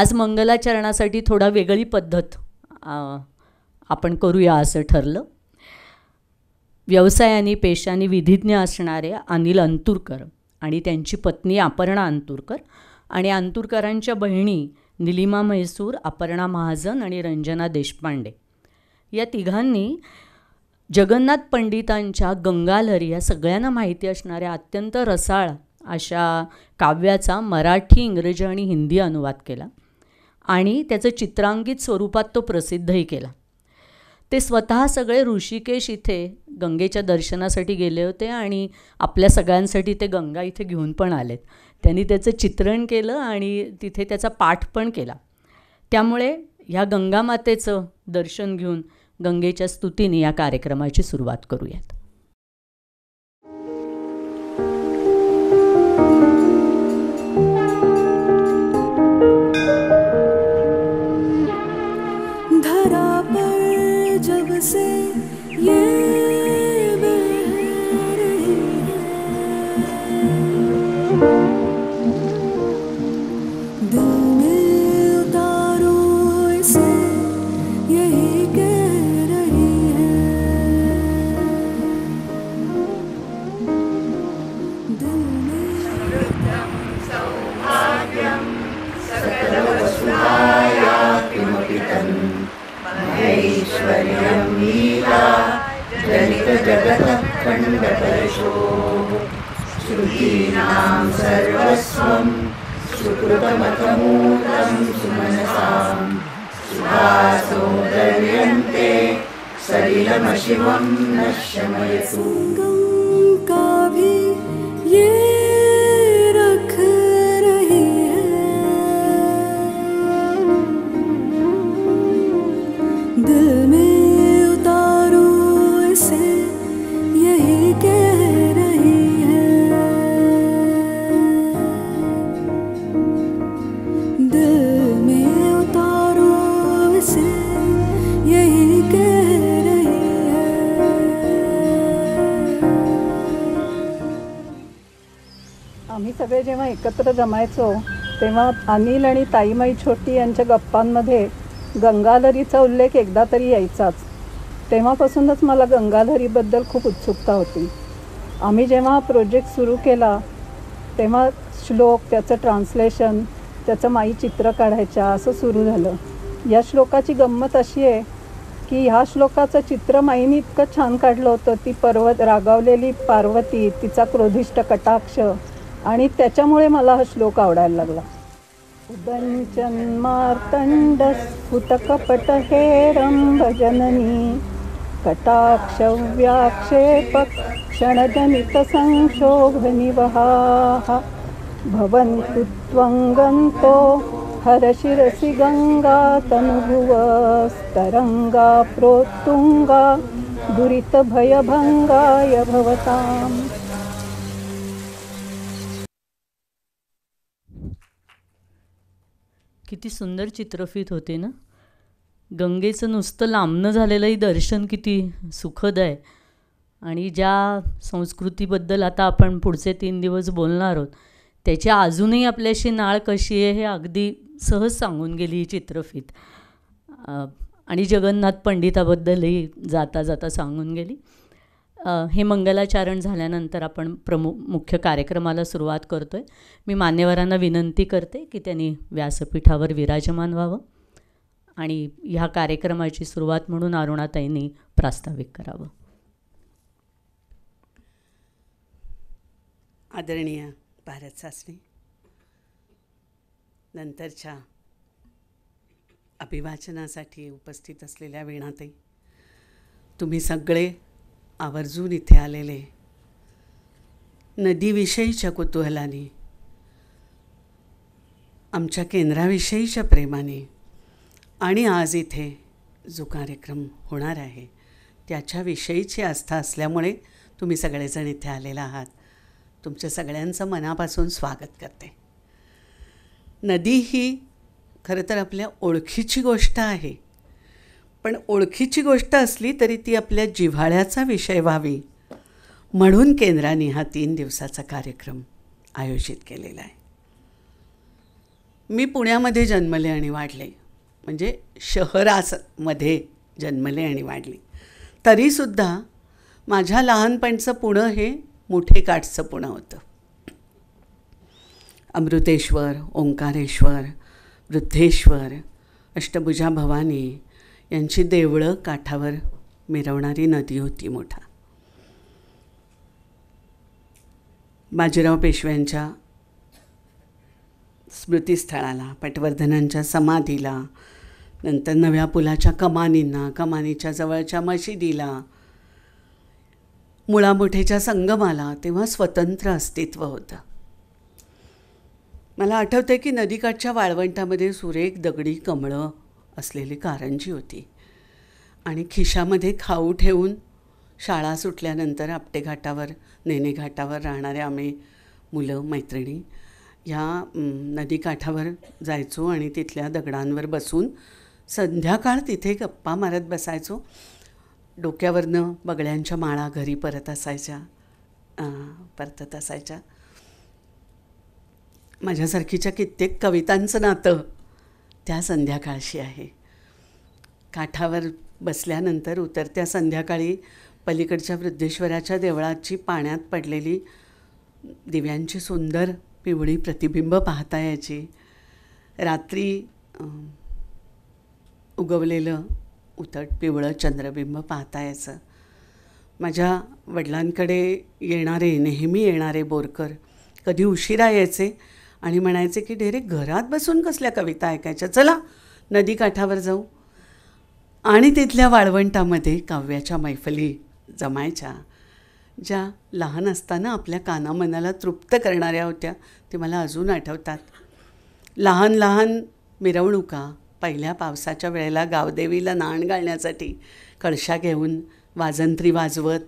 आज मंगलाचरणासाठी थोडा वेगळी पद्धत आपण करूया असं ठरलं व्यवसायाने आणि पेशाने विधिज्ञ असणारे अनिल अंतुरकर आणि त्यांची पत्नी अपर्णा अंतुरकर आणि अंतुरकरांच्या बहिणी निलिमा म्हैसूर अपर्णा महाजन आणि रंजना देशपांडे या तिघांनी जगन्नाथ पंडितांच्या गंगालहरी या सगळ्यांना माहिती असणाऱ्या अत्यंत रसाळ अशा काव्याचा मराठी इंग्रजी आणि हिंदी अनुवाद केला आणि त्याचं चित्रांकित स्वरूपात तो प्रसिद्धही केला ते स्वतः सगळे ऋषिकेश इथे गंगेच्या दर्शनासाठी गेले होते आणि आपल्या सगळ्यांसाठी ते गंगा इथे घेऊन पण आलेत त्यांनी त्याचं चित्रण केलं आणि तिथे त्याचा पाठ पण केला त्यामुळे ह्या गंगामातेचं दर्शन घेऊन गंगेच्या स्तुतीने या कार्यक्रमाची सुरुवात करूयात say लक्ष्मणो श्रुतीनां सर्वस्वं सुकृतमतं सुमनसां सुन्ते सलिलमशिवं न शमय गावे सगळे जेव्हा एकत्र जमायचो तेव्हा अनिल आणि ताईमाई छोटी यांच्या गप्पांमध्ये गंगाधरीचा उल्लेख एकदा तरी यायचाच तेव्हापासूनच मला गंगाधरीबद्दल खूप उत्सुकता होती आम्ही जेव्हा प्रोजेक्ट सुरू केला तेव्हा श्लोक त्याचं ट्रान्सलेशन त्याचं माई चित्र काढायच्या असं सुरू झालं या श्लोकाची गंमत अशी आहे की ह्या श्लोकाचं चित्र माईने इतकं छान काढलं होतं ती पर्वत रागावलेली पार्वती तिचा क्रोधिष्ट कटाक्ष आणि त्याच्यामुळे मला हा श्लोक आवडायला लागला जन्मार्तंड हे हेरंभ जननी व्याक्षेप क्षणजनित संशोभनिवहाः भवन्तु त्वं गन्तो हरशिरसि प्रोत्तुंगा प्रोत्तुङ्गा भवताम् किती सुंदर चित्रफित होते ना गंगेचं नुसतं लांबणं झालेलंही दर्शन किती सुखद आहे आणि ज्या संस्कृतीबद्दल आता आपण पुढचे तीन दिवस बोलणार आहोत त्याची अजूनही आपल्याशी नाळ कशी आहे हे अगदी सहज सांगून गेली ही चित्रफित आणि जगन्नाथ पंडिताबद्दलही जाता जाता सांगून गेली हे मंगलाचारण झाल्यानंतर आपण प्रमुख मुख्य कार्यक्रमाला सुरुवात करतो आहे मी मान्यवरांना विनंती करते की त्यांनी व्यासपीठावर विराजमान व्हावं आणि ह्या कार्यक्रमाची सुरुवात म्हणून अरुणाताईंनी प्रास्ताविक करावं आदरणीय भारत सासवी नंतरच्या अभिवाचनासाठी उपस्थित असलेल्या वेणाताई तुम्ही सगळे आवर्जून इथे आलेले नदीविषयीच्या कुतूहलाने आमच्या केंद्राविषयीच्या प्रेमाने आणि आज इथे जो कार्यक्रम होणार आहे त्याच्याविषयीची आस्था असल्यामुळे तुम्ही सगळेजण इथे आलेला आहात तुमच्या सगळ्यांचं मनापासून स्वागत करते नदी ही खरं तर आपल्या ओळखीची गोष्ट आहे पण ओळखीची गोष्ट असली तरी ती आपल्या जिव्हाळ्याचा विषय व्हावी म्हणून केंद्राने हा तीन दिवसाचा कार्यक्रम आयोजित केलेला आहे मी पुण्यामध्ये जन्मले आणि वाढले म्हणजे शहरासमध्ये जन्मले आणि वाढले तरीसुद्धा माझ्या लहानपणचं पुणं हे मोठे काठचं पुणं होतं अमृतेश्वर ओंकारेश्वर वृद्धेश्वर अष्टभुजा भवानी यांची देवळं काठावर मिरवणारी नदी होती मोठा बाजीराव पेशव्यांच्या स्मृतीस्थळाला पटवर्धनांच्या समाधीला नंतर नव्या पुलाच्या कमानींना कमानीच्या जवळच्या मशिदीला मुळामुठेच्या संगमाला तेव्हा स्वतंत्र अस्तित्व होतं मला आठवतं की नदीकाठच्या वाळवंटामध्ये सुरेख दगडी कमळं असलेली कारंजी होती आणि खिशामध्ये खाऊ ठेवून शाळा सुटल्यानंतर घाटावर नेने घाटावर राहणाऱ्या आम्ही मुलं मैत्रिणी ह्या नदीकाठावर जायचो आणि तिथल्या दगडांवर बसून संध्याकाळ तिथे गप्पा मारत बसायचो डोक्यावरनं बगळ्यांच्या माळा घरी परत असायच्या परतत असायच्या माझ्यासारखीच्या कित्येक कवितांचं नातं त्या संध्याकाळशी आहे काठावर बसल्यानंतर उतरत्या संध्याकाळी पलीकडच्या वृद्धेश्वराच्या देवळाची पाण्यात पडलेली दिव्यांची सुंदर पिवळी प्रतिबिंब पाहता यायची रात्री उगवलेलं उतट पिवळं चंद्रबिंब पाहता यायचं माझ्या वडिलांकडे येणारे नेहमी येणारे बोरकर कधी उशिरा यायचे आणि म्हणायचे की ढेरे घरात बसून कसल्या कविता ऐकायच्या चला नदीकाठावर जाऊ आणि तिथल्या वाळवंटामध्ये काव्याच्या मैफली जमायच्या ज्या लहान असताना आपल्या कानामनाला तृप्त करणाऱ्या होत्या ते मला अजून आठवतात लहान लहान मिरवणुका पहिल्या पावसाच्या वेळेला गावदेवीला नाण घालण्यासाठी कळशा घेऊन वाजंत्री वाजवत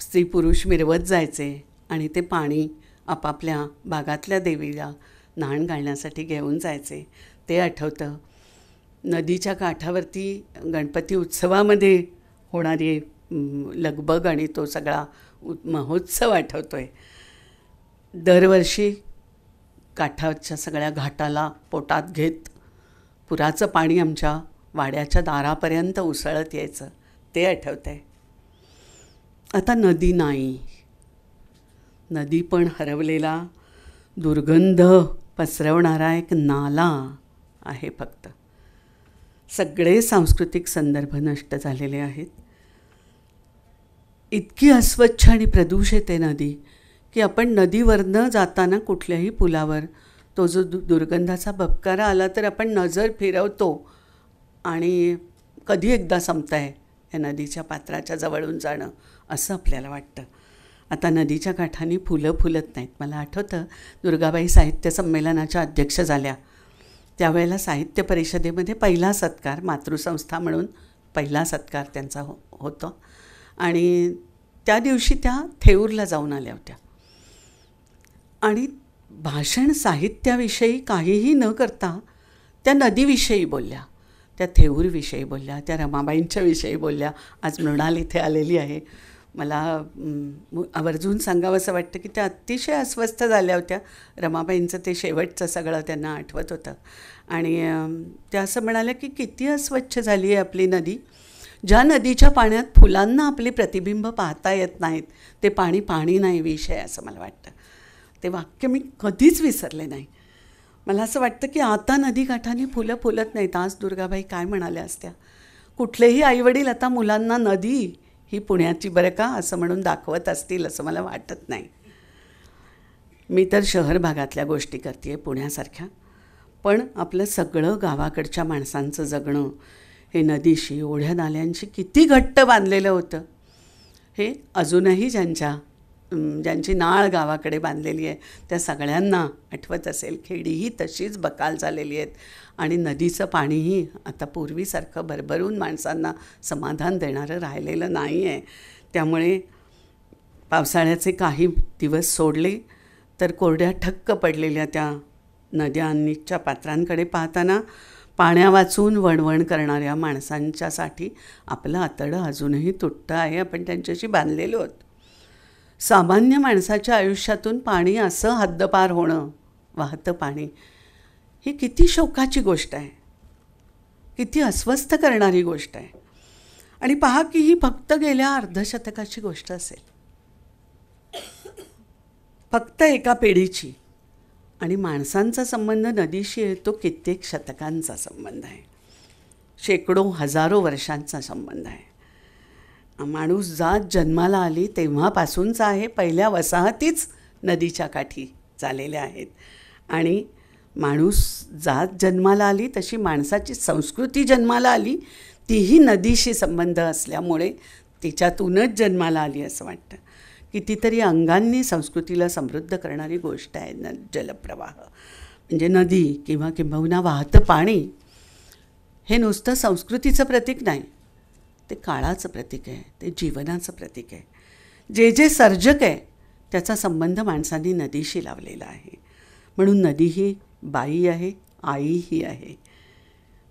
स्त्री पुरुष मिरवत जायचे आणि ते पाणी आपापल्या भागातल्या देवीला न्हाण घालण्यासाठी घेऊन जायचे ते आठवतं नदीच्या काठावरती गणपती उत्सवामध्ये होणारी लगबग आणि तो सगळा उत् महोत्सव आठवतो आहे दरवर्षी काठाच्या सगळ्या घाटाला पोटात घेत पुराचं पाणी आमच्या वाड्याच्या दारापर्यंत उसळत यायचं ते आठवतं आहे आता नदी नाही नदी पण हरवलेला दुर्गंध पसरवणारा एक नाला आहे फक्त सगळे सांस्कृतिक संदर्भ नष्ट झालेले आहेत इतकी अस्वच्छ आणि प्रदूषित आहे नदी की आपण नदीवरनं जाताना कुठल्याही पुलावर तो जो दु दुर्गंधाचा भपकारा आला तर आपण नजर फिरवतो आणि कधी एकदा आहे या नदीच्या पात्राच्या जवळून जाणं असं आपल्याला वाटतं आता नदीच्या काठाने फुलं फुलत नाहीत मला आठवतं दुर्गाबाई साहित्य संमेलनाच्या अध्यक्ष झाल्या त्यावेळेला साहित्य परिषदेमध्ये पहिला सत्कार मातृसंस्था म्हणून पहिला सत्कार त्यांचा हो होतो आणि त्या दिवशी त्या थेऊरला जाऊन आल्या होत्या आणि भाषण साहित्याविषयी काहीही न करता त्या नदीविषयी बोलल्या त्या थेऊरविषयी बोलल्या त्या रमाबाईंच्याविषयी बोलल्या आज मृणाल इथे आलेली आहे मला आवर्जून सांगावं असं वाटतं की त्या अतिशय अस्वस्थ झाल्या होत्या रमाबाईंचं ते शेवटचं सगळं त्यांना आठवत होतं आणि त्या असं म्हणाल्या की किती अस्वच्छ झाली आहे आपली नदी ज्या नदीच्या पाण्यात फुलांना आपले प्रतिबिंब पाहता येत नाहीत ते पाणी पाणी नाही विषय असं मला वाटतं ते वाक्य मी कधीच विसरले नाही मला असं वाटतं की आता नदीकाठाने फुलं फुलत नाहीत आज दुर्गाबाई काय म्हणाल्या असत्या कुठलेही आईवडील आता मुलांना नदी ही पुण्याची बरं का असं म्हणून दाखवत असतील असं मला वाटत नाही मी तर शहर भागातल्या गोष्टी करते आहे पुण्यासारख्या पण आपलं सगळं गावाकडच्या माणसांचं जगणं हे नदीशी ओढ्या नाल्यांशी किती घट्ट बांधलेलं होतं हे अजूनही ज्यांच्या ज्यांची नाळ गावाकडे बांधलेली आहे त्या सगळ्यांना आठवत असेल खेडीही तशीच बकाल झालेली आहेत आणि नदीचं पाणीही आता पूर्वीसारखं भरभरून माणसांना समाधान देणारं राहिलेलं नाही आहे त्यामुळे पावसाळ्याचे काही दिवस सोडले तर कोरड्या ठक्क पडलेल्या त्या नद्यांच्या पात्रांकडे पाहताना पाण्या वाचून वणवण करणाऱ्या माणसांच्यासाठी आपलं आतडं अजूनही तुटतं आहे आपण त्यांच्याशी बांधलेलो आहोत सामान्य माणसाच्या आयुष्यातून पाणी असं हद्दपार होणं वाहतं पाणी ही किती शोकाची गोष्ट आहे किती अस्वस्थ करणारी गोष्ट आहे आणि पहा की ही फक्त गेल्या अर्धशतकाची गोष्ट असेल फक्त एका पिढीची आणि माणसांचा संबंध नदीशी आहे तो कित्येक शतकांचा संबंध आहे शेकडो हजारो वर्षांचा संबंध आहे माणूस जात जन्माला आली तेव्हापासूनचा आहे पहिल्या वसाहतीच नदीच्या काठी झालेल्या आहेत आणि माणूस जात जन्माला आली तशी माणसाची संस्कृती जन्माला आली तीही नदीशी संबंध असल्यामुळे तिच्यातूनच जन्माला आली असं वाटतं कितीतरी अंगांनी संस्कृतीला समृद्ध करणारी गोष्ट आहे न जलप्रवाह म्हणजे नदी किंवा किंबहुना वाहतं पाणी हे नुसतं संस्कृतीचं प्रतीक नाही ते काळाचं प्रतीक आहे ते जीवनाचं प्रतीक आहे जे जे सर्जक आहे त्याचा संबंध माणसांनी नदीशी लावलेला आहे म्हणून नदी ही बाई आहे आई ही आहे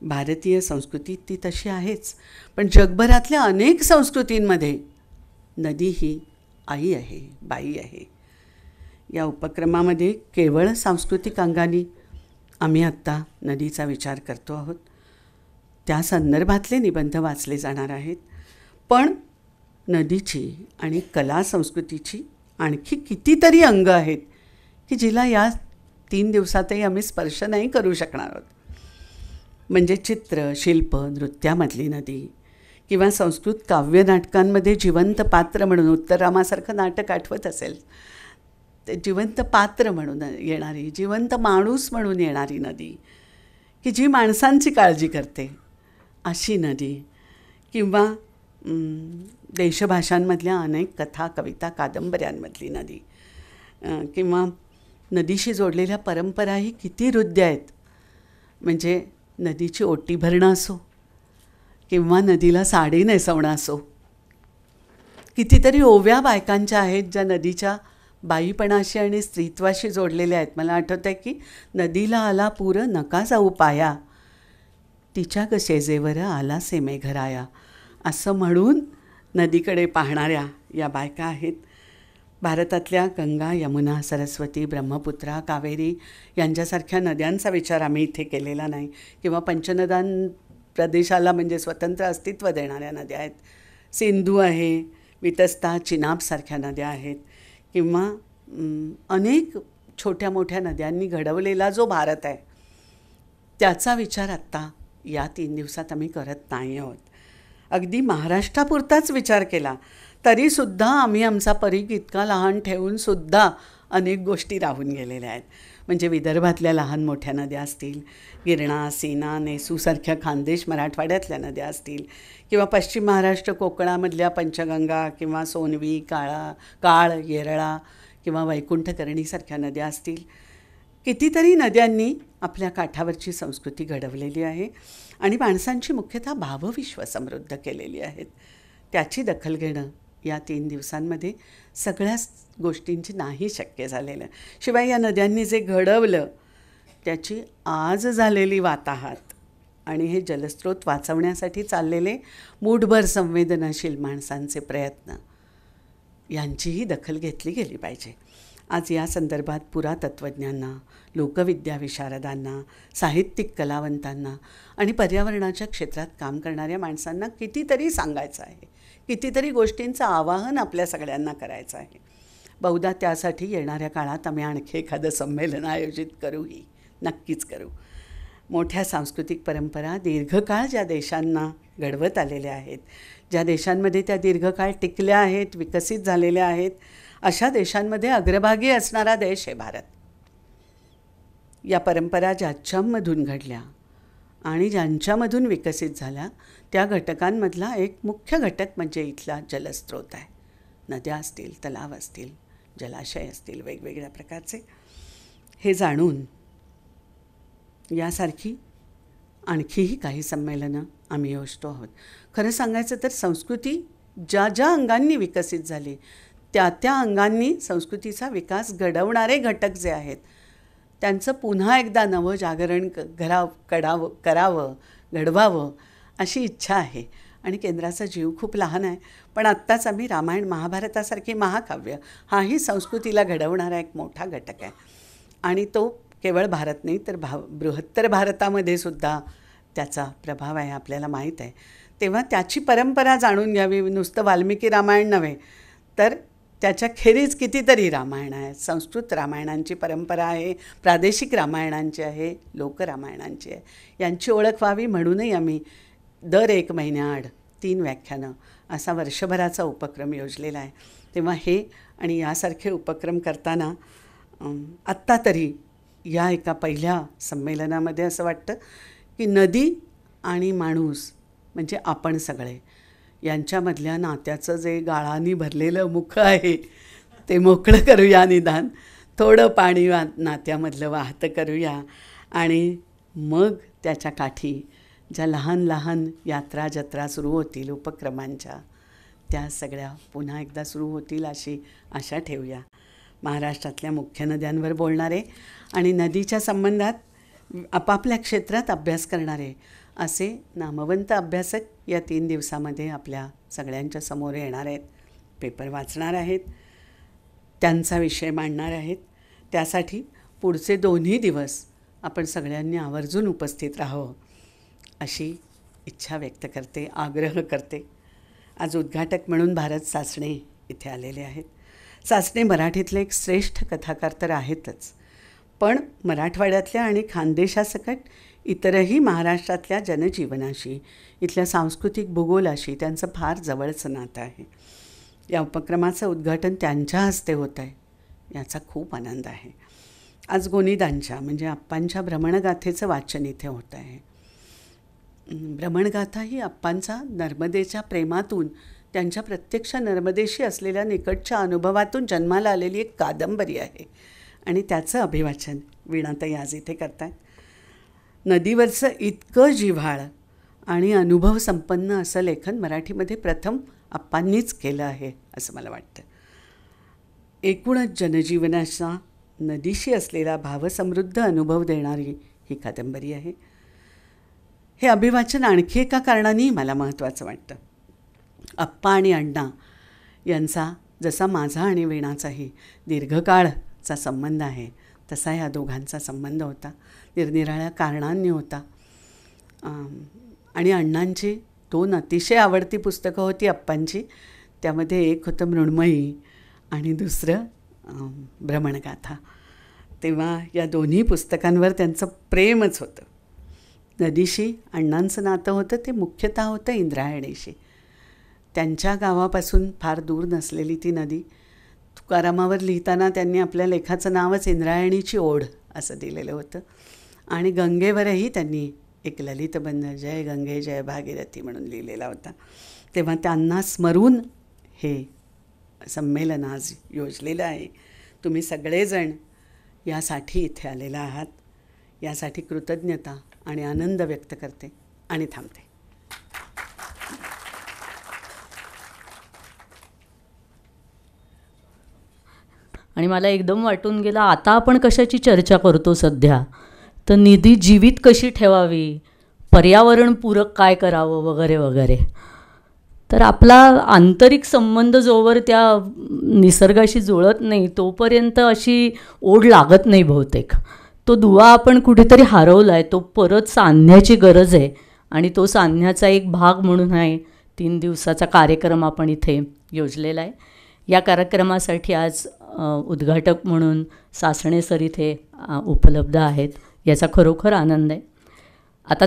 भारतीय संस्कृती ती तशी आहेच पण जगभरातल्या अनेक संस्कृतींमध्ये नदी ही आई आहे बाई आहे या उपक्रमामध्ये केवळ सांस्कृतिक अंगाने आम्ही आत्ता नदीचा विचार करतो आहोत त्या संदर्भातले निबंध वाचले जाणार आहेत पण नदीची आणि कला संस्कृतीची आणखी कितीतरी अंग आहेत की जिला या तीन दिवसातही आम्ही स्पर्श नाही करू शकणार आहोत म्हणजे चित्र शिल्प नृत्यामधली नदी किंवा संस्कृत काव्य नाटकांमध्ये जिवंत पात्र म्हणून उत्तररामासारखं नाटक आठवत असेल ते जिवंत पात्र म्हणून येणारी जिवंत माणूस म्हणून येणारी नदी की जी माणसांची काळजी करते अशी नदी किंवा देशभाषांमधल्या अनेक कथा कविता कादंबऱ्यांमधली नदी किंवा नदीशी जोडलेल्या परंपराही किती हृदय आहेत म्हणजे नदीची ओटी भरणं असो किंवा नदीला साडी नेसवणं असो कितीतरी ओव्या बायकांच्या आहेत ज्या नदीच्या बाईपणाशी आणि स्त्रीत्वाशी जोडलेल्या आहेत मला आठवतं आहे की नदीला आला पूर नका जाऊ पाया तिच्या कशेजेवर सेमे घराया असं म्हणून नदीकडे पाहणाऱ्या या बायका आहेत भारतातल्या गंगा यमुना सरस्वती ब्रह्मपुत्रा कावेरी यांच्यासारख्या नद्यांचा विचार आम्ही इथे केलेला नाही किंवा पंचनदान प्रदेशाला म्हणजे स्वतंत्र अस्तित्व देणाऱ्या नद्या आहेत सिंधू आहे वितस्ता चिनाबसारख्या नद्या आहेत किंवा अनेक छोट्या मोठ्या नद्यांनी घडवलेला जो भारत आहे त्याचा विचार आत्ता या तीन दिवसात आम्ही करत नाही आहोत अगदी महाराष्ट्रापुरताच विचार केला तरीसुद्धा आम्ही आमचा परीघ इतका लहान ठेवूनसुद्धा अनेक गोष्टी राहून गेलेल्या आहेत म्हणजे विदर्भातल्या लहान मोठ्या नद्या असतील गिरणा सीना नेसूसारख्या खानदेश मराठवाड्यातल्या नद्या असतील किंवा पश्चिम महाराष्ट्र कोकणामधल्या पंचगंगा किंवा सोनवी काळा काळ येरळा किंवा वैकुंठकर्णीसारख्या नद्या असतील कितीतरी नद्यांनी आपल्या काठावरची संस्कृती घडवलेली आहे आणि माणसांची मुख्यतः भावविश्व समृद्ध केलेली आहेत त्याची दखल घेणं या तीन दिवसांमध्ये सगळ्याच गोष्टींची नाही शक्य झालेलं शिवाय या नद्यांनी जे घडवलं त्याची आज झालेली वाताहात आणि हे जलस्रोत वाचवण्यासाठी चाललेले मूठभर संवेदनशील माणसांचे प्रयत्न यांचीही दखल घेतली गेली पाहिजे आज या संदर्भात पुरातत्वज्ञांना लोकविद्या विशारदांना साहित्यिक कलावंतांना आणि पर्यावरणाच्या क्षेत्रात काम करणाऱ्या माणसांना कितीतरी सांगायचं आहे कितीतरी गोष्टींचं आवाहन आपल्या सगळ्यांना करायचं आहे बहुधा त्यासाठी येणाऱ्या काळात आम्ही आणखी एखादं संमेलन आयोजित करूही नक्कीच करू मोठ्या सांस्कृतिक परंपरा दीर्घकाळ ज्या देशांना घडवत आलेल्या आहेत ज्या देशांमध्ये त्या दीर्घकाळ टिकल्या आहेत विकसित झालेल्या आहेत अशा देशांमध्ये अग्रभागी असणारा देश आहे भारत या परंपरा ज्याच्यामधून घडल्या आणि ज्यांच्यामधून विकसित झाल्या त्या घटकांमधला एक मुख्य घटक म्हणजे इथला जलस्रोत आहे नद्या असतील तलाव असतील जलाशय असतील वेगवेगळ्या प्रकारचे हे जाणून यासारखी आणखीही काही संमेलनं आम्ही योजतो आहोत खरं सांगायचं तर संस्कृती ज्या ज्या अंगांनी विकसित झाली त्या त्या अंगांनी संस्कृतीचा विकास घडवणारे घटक जे आहेत त्यांचं पुन्हा एकदा नवं जागरण क घराव कडावं करावं घडवावं अशी इच्छा आहे आणि केंद्राचा जीव खूप लहान आहे पण आत्ताच आम्ही रामायण महाभारतासारखी महाकाव्य हाही संस्कृतीला घडवणारा एक मोठा घटक आहे आणि तो केवळ भारत नाही तर भाव बृहत्तर भारतामध्ये सुद्धा त्याचा प्रभाव आहे आपल्याला माहीत आहे तेव्हा त्याची परंपरा जाणून घ्यावी नुसतं वाल्मिकी रामायण नव्हे तर त्याच्या खेरीज कितीतरी रामायणं आहेत संस्कृत रामायणांची परंपरा आहे प्रादेशिक रामायणांची आहे लोकरामायणांची आहे यांची ओळख व्हावी म्हणूनही आम्ही दर एक महिन्याआड तीन व्याख्यानं असा वर्षभराचा उपक्रम योजलेला आहे तेव्हा हे आणि यासारखे उपक्रम करताना आत्ता तरी या एका पहिल्या संमेलनामध्ये असं वाटतं की नदी आणि माणूस म्हणजे आपण सगळे यांच्यामधल्या नात्याचं जे गाळानी भरलेलं मुख आहे ते मोकळं करूया निदान थोडं पाणी वा नात्यामधलं वाहतं करूया आणि मग त्याच्या काठी ज्या लहान लहान यात्रा जत्रा सुरू होतील उपक्रमांच्या त्या सगळ्या पुन्हा एकदा सुरू होतील अशी आशा ठेवूया महाराष्ट्रातल्या मुख्य नद्यांवर बोलणारे आणि नदीच्या संबंधात आपापल्या क्षेत्रात अभ्यास करणारे असे नामवंत अभ्यासक या तीन दिवसामध्ये आपल्या सगळ्यांच्या समोर येणार आहेत पेपर वाचणार आहेत त्यांचा विषय मांडणार आहेत त्यासाठी पुढचे दोन्ही दिवस आपण सगळ्यांनी आवर्जून उपस्थित राहावं अशी इच्छा व्यक्त करते आग्रह करते आज उद्घाटक म्हणून भारत सासणे इथे आलेले आहेत सासणे मराठीतले एक श्रेष्ठ कथाकार तर आहेतच पण मराठवाड्यातल्या आणि खानदेशासकट इतरही महाराष्ट्रातल्या जनजीवनाशी इथल्या सांस्कृतिक भूगोलाशी त्यांचं फार जवळचं नातं आहे या उपक्रमाचं उद्घाटन त्यांच्या हस्ते होत आहे याचा खूप आनंद आहे आज गोनिदांच्या म्हणजे आप्पांच्या भ्रमणगाथेचं वाचन इथे होत आहे भ्रमणगाथा ही आप्पांचा नर्मदेच्या प्रेमातून त्यांच्या प्रत्यक्ष नर्मदेशी असलेल्या निकटच्या अनुभवातून जन्माला आलेली एक कादंबरी आहे आणि त्याचं अभिवाचन वीणाताई आज इथे करतात नदीवरचं इतकं जिव्हाळ आणि अनुभव संपन्न असं लेखन मराठीमध्ये प्रथम आप्पांनीच केलं आहे असं मला वाटतं एकूणच जनजीवनाचा नदीशी असलेला भावसमृद्ध अनुभव देणारी ही कादंबरी आहे हे अभिवाचन आणखी एका कारणाने मला महत्त्वाचं वाटतं अप्पा आणि अण्णा यांचा जसा माझा आणि वीणाचाही दीर्घकाळचा संबंध आहे तसा ह्या दोघांचा संबंध होता निरनिराळ्या कारणांनी होता आणि अण्णांची दोन अतिशय आवडती पुस्तकं होती आप्पांची त्यामध्ये एक होतं मृण्मयी आणि दुसरं भ्रमणगाथा तेव्हा या दोन्ही पुस्तकांवर त्यांचं प्रेमच होतं नदीशी अण्णांचं नातं होतं ते मुख्यतः होतं इंद्रायणीशी त्यांच्या गावापासून फार दूर नसलेली ती नदी तुकारामावर लिहिताना त्यांनी आपल्या लेखाचं नावच इंद्रायणीची ओढ असं दिलेलं होतं आणि गंगेवरही त्यांनी एक ललितबंध जय गंगे जय भागीरथी म्हणून लिहिलेला होता तेव्हा त्यांना स्मरून हे संमेलन आज योजलेलं आहे तुम्ही सगळेजण यासाठी इथे आलेला आहात यासाठी कृतज्ञता आणि आनंद व्यक्त करते आणि थांबते आणि मला एकदम वाटून गेला आता आपण कशाची चर्चा करतो सध्या तर निधी जीवित कशी ठेवावी पर्यावरणपूरक काय करावं वगैरे वगैरे तर आपला आंतरिक संबंध जोवर त्या निसर्गाशी जुळत नाही तोपर्यंत अशी ओढ लागत नाही बहुतेक तो दुवा आपण कुठेतरी हरवला आहे तो परत सांधण्याची गरज आहे आणि तो सांधण्याचा एक भाग म्हणून आहे तीन दिवसाचा कार्यक्रम आपण इथे योजलेला आहे या कार्यक्रमासाठी आज उद्घाटक म्हणून सासणे सर इथे उपलब्ध आहेत याचा खरोखर आनंद आहे आता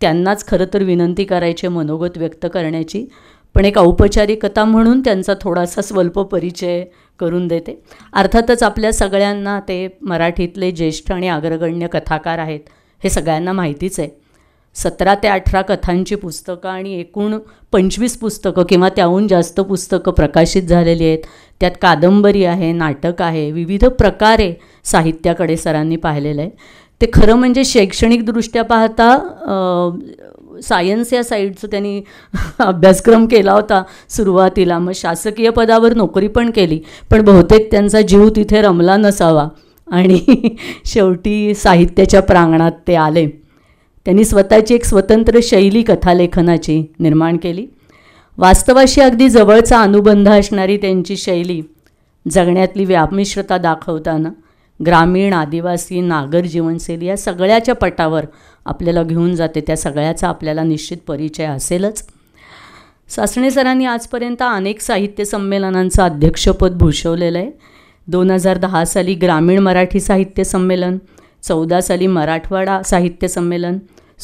त्यांनाच खरं तर विनंती करायची मनोगत व्यक्त करण्याची पण एक औपचारिकता म्हणून त्यांचा थोडासा स्वल्प परिचय करून देते अर्थातच आपल्या सगळ्यांना ते मराठीतले ज्येष्ठ आणि अग्रगण्य कथाकार आहेत हे सगळ्यांना माहितीच आहे सतरा ते अठरा कथांची पुस्तकं आणि एकूण पंचवीस पुस्तकं किंवा त्याहून जास्त पुस्तकं प्रकाशित झालेली आहेत त्यात कादंबरी आहे नाटक आहे विविध प्रकारे साहित्याकडे सरांनी पाहिलेलं आहे ते खरं म्हणजे शैक्षणिकदृष्ट्या पाहता सायन्स या साईडचं त्यांनी अभ्यासक्रम केला होता सुरुवातीला मग शासकीय पदावर नोकरी पण केली पण बहुतेक त्यांचा जीव तिथे रमला नसावा आणि शेवटी साहित्याच्या प्रांगणात ते आले त्यांनी स्वतःची एक स्वतंत्र शैली कथालेखनाची निर्माण केली वास्तवाशी अगदी जवळचा अनुबंध असणारी त्यांची शैली जगण्यातली व्यामिश्रता दाखवताना ग्रामीण आदिवासी नागर जीवनशैली या सगळ्याच्या पटावर आपल्याला घेऊन जाते त्या सगळ्याचा आपल्याला निश्चित परिचय असेलच सासणे सरांनी आजपर्यंत अनेक साहित्य संमेलनांचं अध्यक्षपद भूषवलेलं आहे दोन हजार दहा साली ग्रामीण मराठी साहित्य संमेलन चौदा साली मराठवाडा साहित्य संमेलन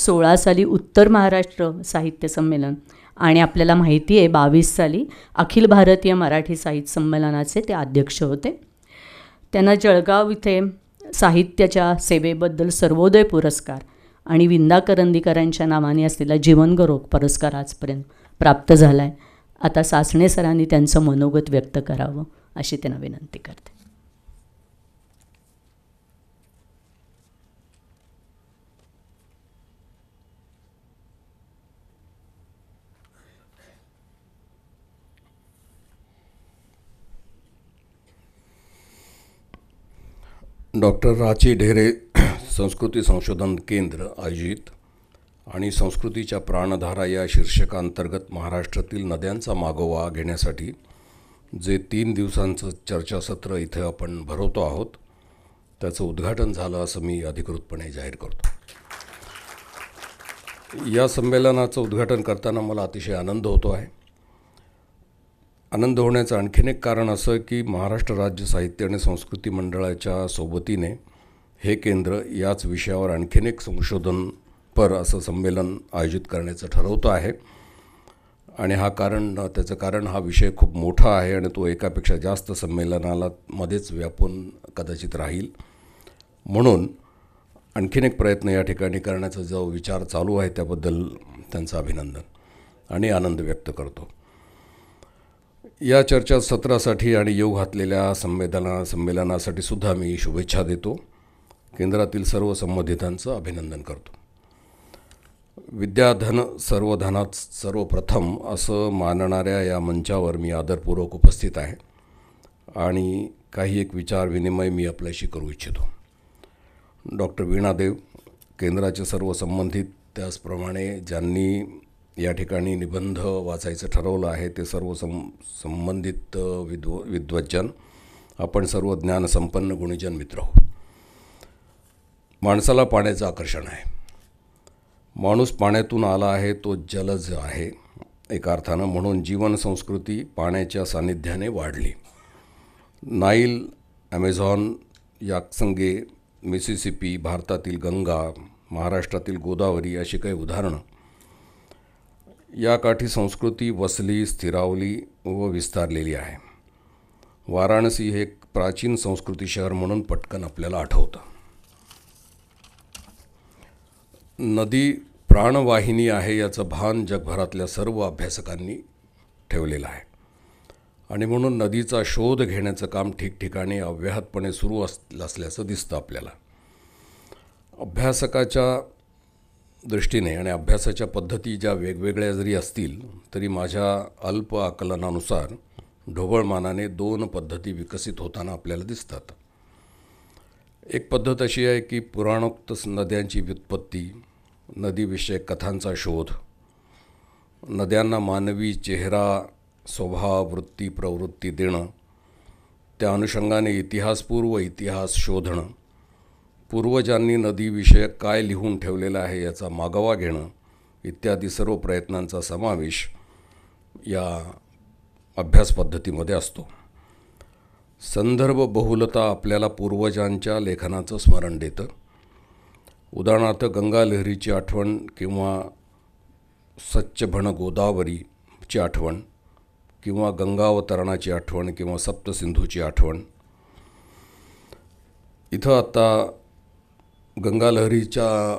सोळा साली उत्तर महाराष्ट्र साहित्य संमेलन आणि आपल्याला माहिती आहे बावीस साली अखिल भारतीय मराठी साहित्य संमेलनाचे ते अध्यक्ष होते त्यांना जळगाव इथे साहित्याच्या सेवेबद्दल सर्वोदय पुरस्कार आणि विंदा करंदीकरांच्या नावाने असलेला जीवनगौरव पुरस्कार आजपर्यंत प्राप्त झाला आहे आता सासणे सरांनी त्यांचं मनोगत व्यक्त करावं अशी त्यांना विनंती करते डॉक्टर राची ढेरे संस्कृती संशोधन केंद्र आयोजित आणि संस्कृतीच्या प्राणधारा या शीर्षकांतर्गत महाराष्ट्रातील नद्यांचा मागोवा घेण्यासाठी जे तीन दिवसांचं चर्चासत्र इथे आपण भरवतो आहोत त्याचं उद्घाटन झालं असं मी अधिकृतपणे जाहीर करतो या संमेलनाचं उद्घाटन करताना मला अतिशय आनंद होतो आहे आनंद होण्याचं आणखीन एक कारण असं की महाराष्ट्र राज्य साहित्य आणि संस्कृती मंडळाच्या सोबतीने हे केंद्र याच विषयावर आणखीन एक संशोधनपर असं संमेलन आयोजित करण्याचं ठरवतं आहे आणि हा कारण त्याचं कारण हा विषय खूप मोठा आहे आणि तो एकापेक्षा जास्त संमेलनाला मध्येच व्यापून कदाचित राहील म्हणून आणखीन एक प्रयत्न या ठिकाणी करण्याचा जो विचार चालू आहे त्याबद्दल त्यांचं अभिनंदन आणि आनंद व्यक्त करतो या चर्चासत्रासाठी आणि योग घातलेल्या संमेलना संमेलनासाठी सुद्धा मी शुभेच्छा देतो केंद्रातील सर्व संबंधितांचं अभिनंदन करतो विद्याधन सर्वधनात सर्वप्रथम असं मानणाऱ्या या मंचावर मी आदरपूर्वक उपस्थित आहे आणि काही एक विचार विनिमय मी आपल्याशी करू इच्छितो डॉक्टर वीणादेव केंद्राचे सर्व संबंधित त्याचप्रमाणे ज्यांनी या ठिकाणी निबंध वाचायचं ठरवलं आहे ते सर्व सं संबंधित विद्व विद्वज्जन आपण सर्व ज्ञानसंपन्न गुणीजन मित्र हो माणसाला पाण्याचं आकर्षण आहे माणूस पाण्यातून आला आहे तो जलज आहे एका अर्थानं म्हणून जीवनसंस्कृती पाण्याच्या सान्निध्याने वाढली नाईल ॲमेझॉन याकसंगे मिसिसिपी भारतातील गंगा महाराष्ट्रातील गोदावरी अशी काही उदाहरणं या काठी संस्कृती वसली स्थिरावली व विस्तारलेली आहे वाराणसी हे एक प्राचीन संस्कृती शहर म्हणून पटकन आपल्याला आठवतं नदी प्राणवाहिनी आहे याचं भान जगभरातल्या सर्व अभ्यासकांनी ठेवलेलं आहे आणि म्हणून नदीचा शोध घेण्याचं काम ठिकठिकाणी अव्याहतपणे सुरू अस असल्याचं दिसतं आपल्याला अभ्यासकाच्या दृष्टीने आणि अभ्यासाच्या पद्धती ज्या वेगवेगळ्या जरी असतील तरी माझ्या अल्प आकलनानुसार ढोबळमानाने दोन पद्धती विकसित होताना आपल्याला दिसतात एक पद्धत अशी आहे की पुराणोक्त नद्यांची व्युत्पत्ती नदीविषयक कथांचा शोध नद्यांना मानवी चेहरा स्वभाव वृत्ती प्रवृत्ती देणं त्या अनुषंगाने इतिहासपूर्व इतिहास शोधणं पूर्वजांनी नदीविषयक काय लिहून ठेवलेलं आहे याचा मागोवा घेणं इत्यादी सर्व प्रयत्नांचा समावेश या अभ्यास पद्धतीमध्ये असतो संदर्भ बहुलता आपल्याला पूर्वजांच्या लेखनाचं स्मरण देतं उदाहरणार्थ गंगा लहरीची आठवण किंवा स्वच्छ गोदावरीची आठवण किंवा गंगावतरणाची आठवण किंवा सप्तसिंधूची आठवण इथं आता गंगा लहरीच्या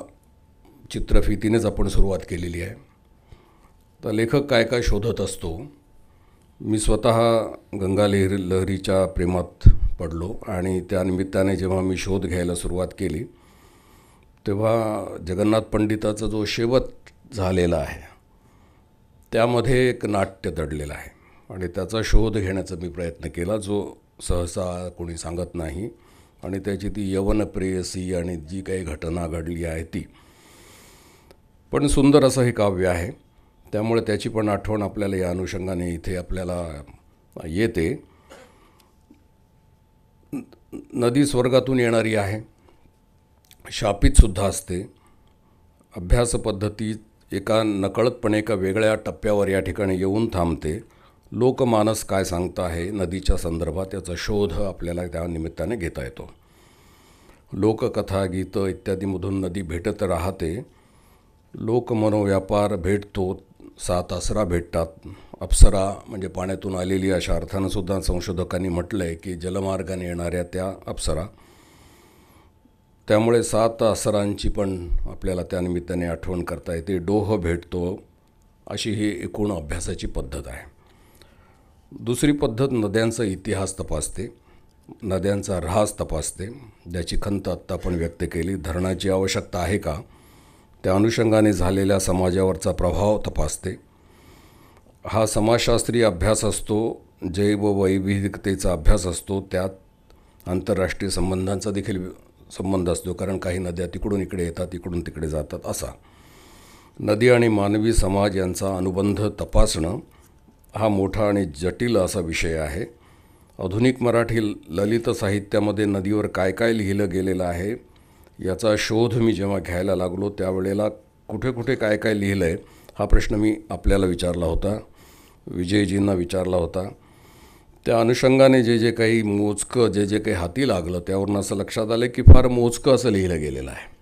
चित्रफितीनेच आपण सुरुवात केलेली आहे तर लेखक काय काय शोधत असतो मी स्वतः गंगा लहरी लहरीच्या प्रेमात पडलो आणि त्यानिमित्ताने जेव्हा मी शोध घ्यायला सुरुवात केली तेव्हा जगन्नाथ पंडिताचा जो शेवट झालेला आहे त्यामध्ये एक नाट्य दडलेलं आहे आणि त्याचा शोध घेण्याचा मी प्रयत्न केला जो सहसा कोणी सांगत नाही आणि त्याची ती यवनप्रेयसी आणि जी काही घटना घडली आहे ती पण सुंदर असं हे काव्य आहे त्यामुळे त्याची पण आठवण आपल्याला या अनुषंगाने इथे आपल्याला येते नदी स्वर्गातून येणारी आहे शापितसुद्धा असते अभ्यासपद्धती एका नकळतपणे एका वेगळ्या टप्प्यावर या ठिकाणी येऊन थांबते लोकमानस काय सांगतं आहे नदीच्या संदर्भात याचा शोध आपल्याला त्या निमित्ताने घेता येतो लोककथा गीतं इत्यादीमधून नदी भेटत राहते लोकमनोव्यापार भेटतो सात आसरा भेटतात अप्सरा म्हणजे पाण्यातून आलेली अशा अर्थानंसुद्धा सुद्धा संशोधकांनी म्हटलं आहे की जलमार्गाने येणाऱ्या त्या अप्सरा त्यामुळे सात आसरांची पण आपल्याला त्यानिमित्ताने आठवण करता येते डोह भेटतो अशी ही एकूण अभ्यासाची पद्धत आहे दुसरी पद्धत नद्यांचा इतिहास तपासते नद्यांचा रहास तपासते ज्याची खंत आत्ता आपण व्यक्त केली धरणाची आवश्यकता आहे का त्या अनुषंगाने झालेल्या समाजावरचा प्रभाव तपासते हा समाजशास्त्रीय अभ्यास असतो जैव वैविधिकतेचा अभ्यास असतो त्यात आंतरराष्ट्रीय संबंधांचा देखील संबंध असतो कारण काही नद्या तिकडून इकडे येतात इकडून तिकडे जातात असा नदी आणि मानवी समाज यांचा अनुबंध तपासणं हा मोठा आणि जटिल असा विषय आहे आधुनिक मराठी ललित साहित्यामध्ये नदीवर काय काय लिहिलं गेलेलं आहे याचा शोध मी जेव्हा घ्यायला लागलो त्यावेळेला कुठे कुठे काय काय लिहिलं आहे हा प्रश्न मी आपल्याला विचारला होता विजयजींना विचारला होता त्या अनुषंगाने जे जे काही मोजकं जे जे काही हाती लागलं त्यावरून असं लक्षात आलं की फार मोजकं असं लिहिलं गेलेलं आहे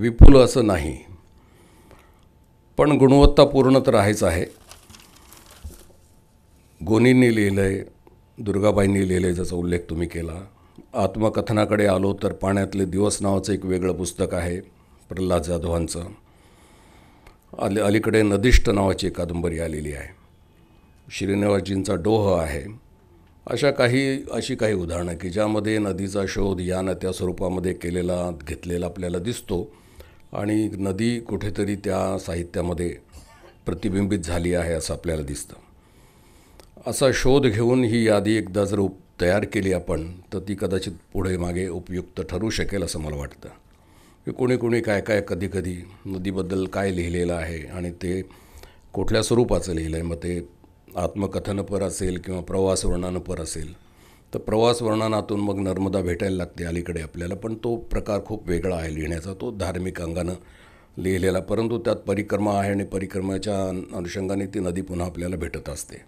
विपुल असं नाही पण गुणवत्तापूर्ण तर आहेच आहे गोनींनी लिहिलं आहे दुर्गाबाईंनी लिहिलं आहे ज्याचा उल्लेख तुम्ही केला आत्मकथनाकडे आलो तर पाण्यातले दिवस नावाचं एक वेगळं पुस्तक आहे प्रल्हाद जाधवांचं आले अलीकडे नदिष्ट नावाची कादंबरी आलेली आहे श्रीनिवासजींचा डोह आहे अशा काही अशी काही उदाहरणं की ज्यामध्ये नदीचा शोध या न त्या स्वरूपामध्ये केलेला घेतलेला आपल्याला दिसतो आणि नदी कुठेतरी त्या साहित्यामध्ये प्रतिबिंबित झाली आहे असं आपल्याला दिसतं असा शोध घेऊन ही यादी एकदा जर उप तयार केली आपण तर ती कदाचित पुढे मागे उपयुक्त ठरू शकेल असं मला वाटतं की कोणी कोणी काय काय कधी कधी नदीबद्दल काय लिहिलेलं आहे आणि ते कुठल्या स्वरूपाचं लिहिलं आहे मग ते आत्मकथनपर असेल किंवा प्रवास वर्णनपर असेल तर प्रवास वर्णनातून मग नर्मदा भेटायला लागते अलीकडे आपल्याला पण तो प्रकार खूप वेगळा आहे लिहिण्याचा तो धार्मिक अंगानं लिहिलेला परंतु त्यात परिक्रमा आहे आणि परिक्रमाच्या अनुषंगाने ती नदी पुन्हा आपल्याला भेटत असते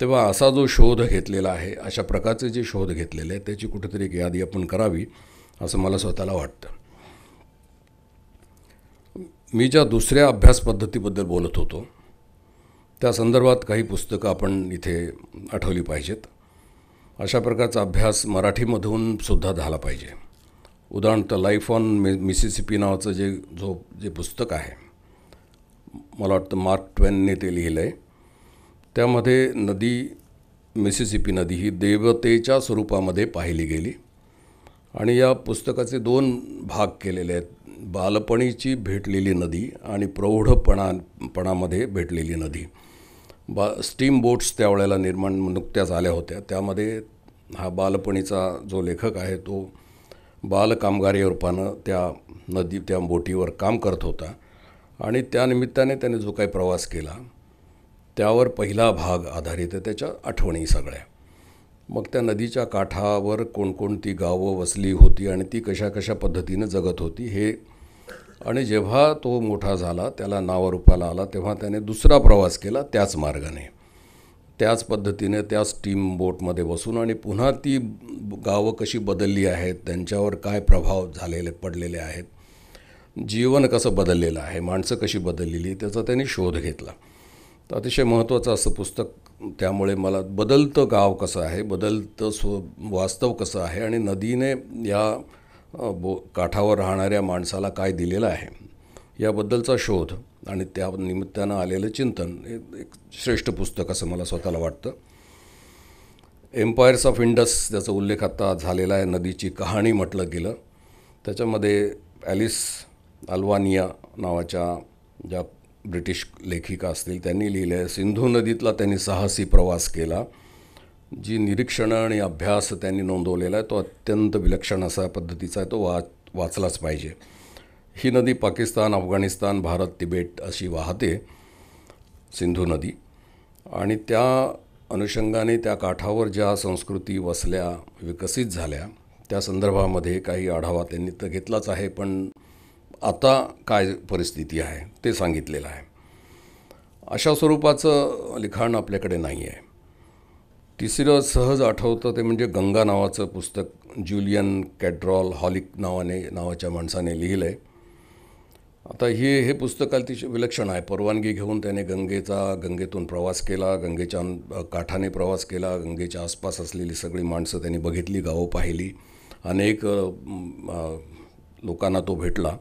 तेव्हा असा जो शोध घेतलेला आहे अशा प्रकारचे जे शोध घेतलेले आहेत त्याची कुठेतरी एक यादी आपण करावी असं मला स्वतःला वाटतं मी ज्या दुसऱ्या अभ्यास पद्धतीबद्दल बोलत होतो त्या संदर्भात काही पुस्तकं आपण इथे आठवली पाहिजेत अशा प्रकारचा अभ्यास मराठीमधून सुद्धा झाला पाहिजे उदाहरणार्थ लाईफ ऑन मि मिसिसिपी नावाचं जे जो जे पुस्तक आहे मला वाटतं मार्क ट्वेनने ते लिहिलं आहे त्यामध्ये नदी मिसिसिपी नदी ही देवतेच्या स्वरूपामध्ये पाहिली गेली आणि या पुस्तकाचे दोन भाग केलेले आहेत बालपणीची भेटलेली नदी आणि प्रौढपणापणामध्ये भेटलेली नदी बा स्टीम बोट्स त्यावेळेला निर्माण नुकत्याच आल्या होत्या त्यामध्ये हा बालपणीचा जो लेखक आहे तो बालकामगारी रूपानं त्या नदी त्या बोटीवर काम करत होता आणि त्यानिमित्ताने त्याने जो काही प्रवास केला त्यावर पहिला भाग आधारित आहे त्याच्या आठवणी सगळ्या मग त्या नदीच्या काठावर कोणकोणती गावं वसली होती आणि ती कशा कशा पद्धतीनं जगत होती हे आणि जेव्हा तो मोठा झाला त्याला नावारूपाला आला तेव्हा त्याने दुसरा प्रवास केला त्याच मार्गाने त्याच पद्धतीने त्याच टीम बोटमध्ये बसून आणि पुन्हा ती गावं कशी बदलली आहेत त्यांच्यावर काय प्रभाव झालेले पडलेले आहेत जीवन कसं बदललेलं आहे माणसं कशी बदललेली त्याचा त्यांनी शोध घेतला तर अतिशय महत्त्वाचं असं पुस्तक त्यामुळे मला बदलतं गाव कसं आहे बदलतं स्व वास्तव कसं आहे आणि नदीने या बो काठावर राहणाऱ्या माणसाला काय दिलेलं आहे याबद्दलचा शोध आणि त्या निमित्तानं आलेलं चिंतन हे एक श्रेष्ठ पुस्तक असं मला स्वतःला वाटतं एम्पायर्स ऑफ इंडस ज्याचा उल्लेख आता झालेला आहे नदीची कहाणी म्हटलं गेलं त्याच्यामध्ये ॲलिस अल्वानिया नावाच्या ज्या ब्रिटिश लेखिका असतील त्यांनी लिहिले सिंधू नदीतला त्यांनी साहसी प्रवास केला जी निरीक्षणं आणि अभ्यास त्यांनी नोंदवलेला आहे तो अत्यंत विलक्षण असा पद्धतीचा आहे तो वा वाचलाच पाहिजे ही नदी पाकिस्तान अफगाणिस्तान भारत तिबेट अशी वाहते सिंधू नदी आणि त्या अनुषंगाने त्या काठावर ज्या संस्कृती वसल्या विकसित झाल्या त्या संदर्भामध्ये काही आढावा त्यांनी तर घेतलाच आहे पण आता काय परिस्थिती आहे ते सांगितलेलं आहे अशा स्वरूपाचं लिखाण आपल्याकडे नाही आहे तिसरं सहज आठवतं ते म्हणजे गंगा नावाचं पुस्तक ज्युलियन कॅड्रॉल हॉलिक नावाने नावाच्या माणसाने लिहिलं आहे आता हे हे पुस्तक अतिशय विलक्षण आहे परवानगी घेऊन त्याने गंगेचा गंगेतून प्रवास केला गंगेच्या काठाने प्रवास केला गंगेच्या आसपास असलेली सगळी माणसं त्यांनी बघितली गावं पाहिली अनेक लोकांना तो भेटला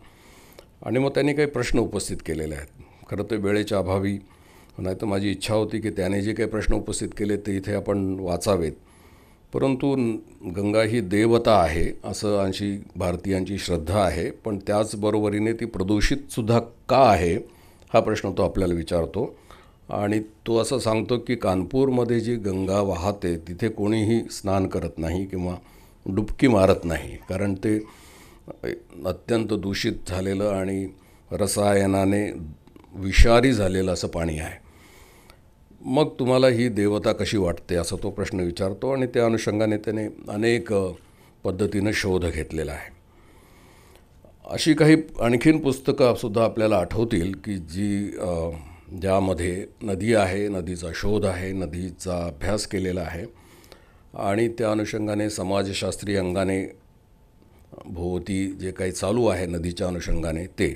आणि मग त्यांनी काही प्रश्न उपस्थित केलेले आहेत खरं तर वेळेच्या अभावी नाही तर माझी इच्छा होती की त्याने जे काही प्रश्न उपस्थित केले ते इथे आपण वाचावेत परंतु गंगा ही देवता आहे असं अंशी भारतीयांची श्रद्धा आहे पण त्याचबरोबरीने ती प्रदूषितसुद्धा का आहे हा प्रश्न तो आपल्याला विचारतो आणि तो असं सांगतो की कानपूरमध्ये जी गंगा वाहते तिथे कोणीही स्नान करत नाही किंवा डुबकी मारत नाही कारण ते अत्यंत दूषित झालेलं आणि रसायनाने विषारी झालेलं असं पाणी आहे मग तुम्हाला ही देवता कशी वाटते असा तो प्रश्न विचारतो आणि त्या अनुषंगाने त्याने अनेक पद्धतीनं शोध घेतलेला आहे अशी काही आणखीन पुस्तकं सुद्धा आपल्याला आठवतील की जी ज्यामध्ये नदी आहे नदीचा शोध आहे नदीचा अभ्यास केलेला आहे आणि त्या अनुषंगाने समाजशास्त्रीय अंगाने भोवती जे काही चालू आहे नदीच्या अनुषंगाने ते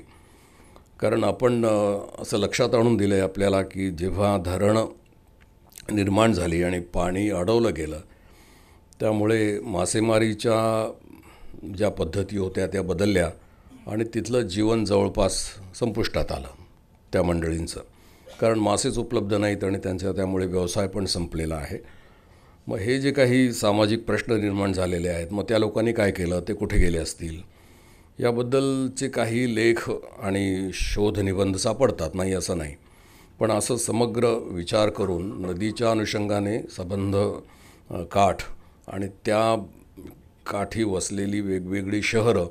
कारण आपण असं लक्षात आणून दिलं आहे आपल्याला की जेव्हा धरण निर्माण झाली आणि पाणी अडवलं गेलं त्यामुळे मासेमारीच्या ज्या पद्धती होत्या त्या बदलल्या आणि तिथलं जीवन जवळपास संपुष्टात आलं त्या मंडळींचं कारण मासेच उपलब्ध नाहीत आणि त्यांचा त्यामुळे व्यवसाय पण संपलेला आहे मग हे जे काही सामाजिक प्रश्न निर्माण झालेले आहेत मग त्या लोकांनी काय केलं ते कुठे गेले असतील याबद्दलचे काही लेख आणि शोधनिबंध सापडतात नाही असं नाही पण असं समग्र विचार करून नदीच्या अनुषंगाने संबंध काठ आणि त्या काठी वसलेली वेगवेगळी शहरं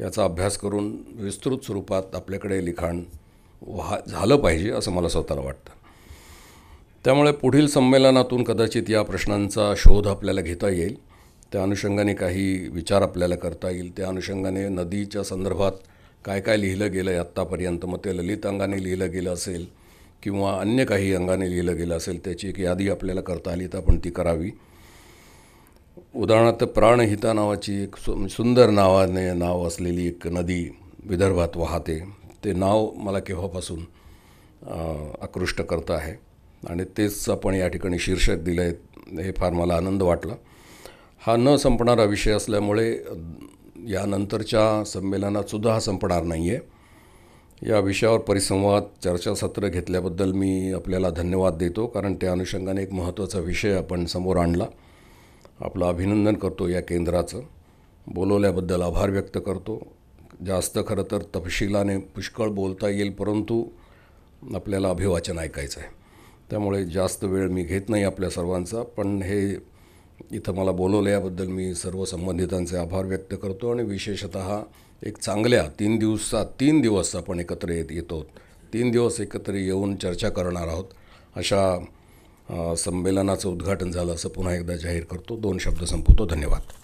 याचा अभ्यास करून विस्तृत स्वरूपात आपल्याकडे लिखाण व्हा झालं पाहिजे असं मला स्वतःला वाटतं त्यामुळे पुढील संमेलनातून कदाचित या प्रश्नांचा शोध आपल्याला घेता येईल त्या अनुषंगाने काही विचार आपल्याला करता येईल त्या अनुषंगाने नदीच्या संदर्भात काय काय लिहिलं गेलं आहे आत्तापर्यंत मग ते ललित अंगाने लिहिलं गेलं असेल किंवा अन्य काही अंगाने लिहिलं गेलं असेल त्याची एक यादी आपल्याला करता आली तर आपण ती करावी उदाहरणार्थ प्राणहिता नावाची एक म्हणजे सुंदर नावाने नाव असलेली एक नदी विदर्भात वाहते ते नाव मला केव्हापासून आकृष्ट करतं आहे आणि तेच आपण या ठिकाणी शीर्षक दिलं आहे हे फार मला आनंद वाटला हा न संपणारा विषय असल्यामुळे यानंतरच्या संमेलनातसुद्धा हा संपणार नाही आहे या विषयावर परिसंवाद चर्चासत्र घेतल्याबद्दल मी आपल्याला धन्यवाद देतो कारण त्या अनुषंगाने एक महत्त्वाचा विषय आपण समोर आणला आपलं अभिनंदन करतो या केंद्राचं बोलवल्याबद्दल आभार व्यक्त करतो जास्त खरं तर तपशिलाने पुष्कळ बोलता येईल परंतु आपल्याला अभिवाचन ऐकायचं आहे त्यामुळे जास्त वेळ मी घेत नाही आपल्या सर्वांचा पण हे इथं मला बोलवलं याबद्दल मी सर्व संबंधितांचे आभार व्यक्त करतो आणि विशेषत एक चांगल्या तीन दिवसा तीन दिवस आपण एकत्र येत येतो तीन दिवस एकत्र येऊन चर्चा करणार आहोत अशा संमेलनाचं उद्घाटन झालं असं पुन्हा एकदा जाहीर करतो दोन शब्द संपवतो धन्यवाद